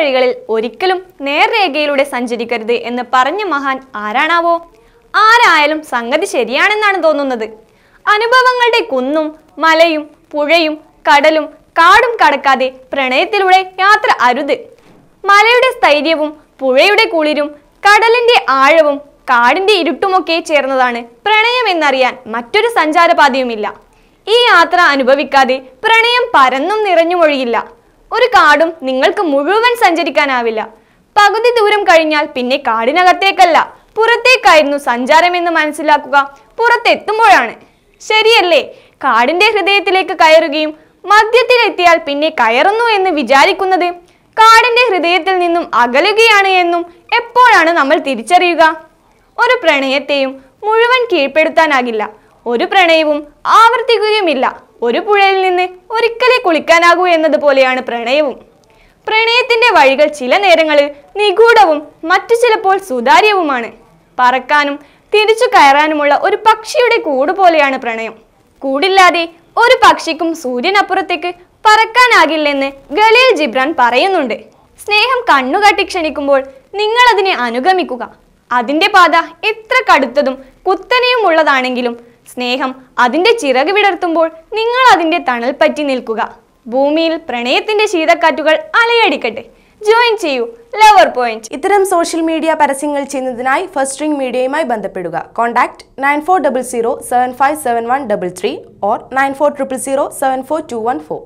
വഴികളിൽ ഒരിക്കലും നേർരേഖയിലൂടെ സഞ്ചരിക്കരുത് എന്ന് പറഞ്ഞ മഹാൻ ആരാണാവോ ആരായാലും സംഗതി ശരിയാണെന്നാണ് തോന്നുന്നത് അനുഭവങ്ങളുടെ കുന്നും മലയും പുഴയും കടലും കാടും കടക്കാതെ പ്രണയത്തിലൂടെ യാത്ര അരുത് മലയുടെ സ്ഥൈര്യവും പുഴയുടെ കുളിരും കടലിന്റെ ആഴവും കാടിന്റെ ഇരുട്ടുമൊക്കെ ചേർന്നതാണ് പ്രണയം എന്നറിയാൻ മറ്റൊരു സഞ്ചാരപാതയുമില്ല ഈ യാത്ര അനുഭവിക്കാതെ പ്രണയം പരന്നും നിറഞ്ഞുമൊഴിയില്ല ഒരു കാടും നിങ്ങൾക്ക് മുഴുവൻ സഞ്ചരിക്കാനാവില്ല പകുതി ദൂരം കഴിഞ്ഞാൽ പിന്നെ കാടിനകത്തേക്കല്ല പുറത്തേക്കായിരുന്നു സഞ്ചാരമെന്ന് മനസ്സിലാക്കുക പുറത്തെത്തുമ്പോഴാണ് ശരിയല്ലേ കാടിന്റെ ഹൃദയത്തിലേക്ക് കയറുകയും മദ്യത്തിലെത്തിയാൽ പിന്നെ കയറുന്നു എന്ന് വിചാരിക്കുന്നത് കാടിന്റെ ഹൃദയത്തിൽ നിന്നും അകലുകയാണ് എന്നും എപ്പോഴാണ് നമ്മൾ തിരിച്ചറിയുക ഒരു പ്രണയത്തെയും മുഴുവൻ കീഴ്പ്പെടുത്താനാകില്ല ഒരു പ്രണയവും ആവർത്തിക്കുകയുമില്ല ഒരു പുഴയിൽ നിന്ന് ഒരിക്കലേ കുളിക്കാനാകൂ എന്നതുപോലെയാണ് പ്രണയവും പ്രണയത്തിന്റെ വഴികൾ ചില നേരങ്ങളിൽ നിഗൂഢവും മറ്റു ചിലപ്പോൾ സുതാര്യവുമാണ് പറക്കാനും തിരിച്ചു കയറാനുമുള്ള ഒരു പക്ഷിയുടെ കൂട് പോലെയാണ് പ്രണയം കൂടില്ലാതെ ഒരു പക്ഷിക്കും സൂര്യനപ്പുറത്തേക്ക് പറക്കാനാകില്ലെന്ന് ഗലീൽ ജിബ്രാൻ പറയുന്നുണ്ട് സ്നേഹം കണ്ണുകട്ടി ക്ഷണിക്കുമ്പോൾ നിങ്ങൾ അതിനെ അനുഗമിക്കുക അതിൻ്റെ പാത എത്ര കടുത്തതും കുത്തനെയുമുള്ളതാണെങ്കിലും സ്നേഹം അതിൻ്റെ ചിറക് വിടർത്തുമ്പോൾ നിങ്ങൾ അതിൻ്റെ തണൽ പറ്റി നിൽക്കുക ഭൂമിയിൽ പ്രണയത്തിന്റെ ശീതക്കാറ്റുകൾ അലയടിക്കട്ടെ ജോയിൻ ചെയ്യൂ ലവർ പോയിന്റ് ഇത്തരം സോഷ്യൽ മീഡിയ പരസ്യങ്ങൾ ചെയ്യുന്നതിനായി ഫസ്റ്റ് റിംഗ് മീഡിയയുമായി ബന്ധപ്പെടുക contact nine four double zero seven five seven one double three or nine four triple zero seven four two one four